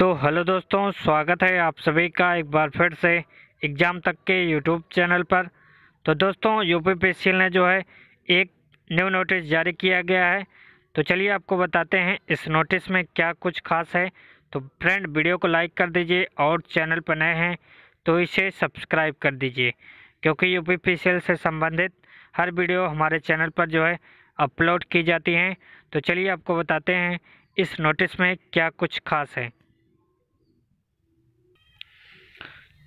तो हेलो दोस्तों स्वागत है आप सभी का एक बार फिर से एग्ज़ाम तक के यूट्यूब चैनल पर तो दोस्तों यूपीपीसीएल ने जो है एक न्यू नोटिस जारी किया गया है तो चलिए आपको बताते हैं इस नोटिस में क्या कुछ खास है तो फ्रेंड वीडियो को लाइक कर दीजिए और चैनल पर नए हैं तो इसे सब्सक्राइब कर दीजिए क्योंकि यूपीपीसीएल से संबंधित हर वीडियो हमारे चैनल पर जो है अपलोड की जाती हैं तो चलिए आपको बताते हैं इस नोटिस में क्या कुछ खास है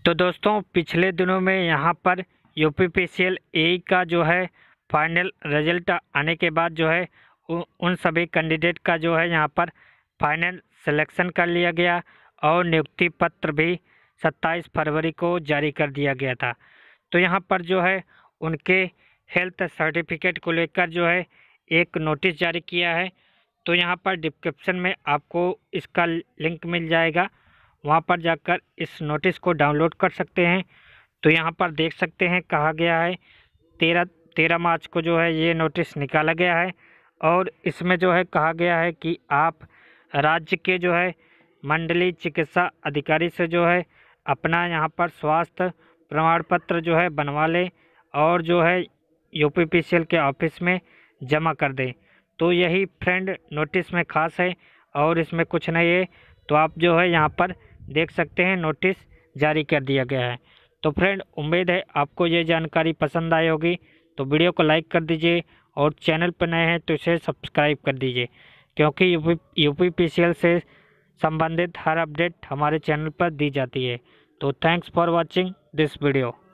तो दोस्तों पिछले दिनों में यहाँ पर U P P C L A का जो है फाइनल रिजल्ट आने के बाद जो है उन सभी कैंडिडेट का जो है यहाँ पर फाइनल सिलेक्शन कर लिया गया और नियुक्ति पत्र भी 27 फरवरी को जारी कर दिया गया था तो यहाँ पर जो है उनके हेल्थ सर्टिफिकेट को लेकर जो है एक नोटिस जारी किया है तो यहाँ पर डिस्क्रिप्शन में आपको इसका लिंक मिल जाएगा वहाँ पर जाकर इस नोटिस को डाउनलोड कर सकते हैं तो यहाँ पर देख सकते हैं कहा गया है तेरह तेरह मार्च को जो है ये नोटिस निकाला गया है और इसमें जो है कहा गया है कि आप राज्य के जो है मंडली चिकित्सा अधिकारी से जो है अपना यहाँ पर स्वास्थ्य प्रमाण पत्र जो है बनवा लें और जो है यू के ऑफिस में जमा कर दें तो यही फ्रेंड नोटिस में ख़ास है और इसमें कुछ नहीं है तो आप जो है यहाँ पर देख सकते हैं नोटिस जारी कर दिया गया है तो फ्रेंड उम्मीद है आपको ये जानकारी पसंद आई होगी तो वीडियो को लाइक कर दीजिए और चैनल पर नए हैं तो इसे सब्सक्राइब कर दीजिए क्योंकि यूपी यू पी से संबंधित हर अपडेट हमारे चैनल पर दी जाती है तो thanks for watching this video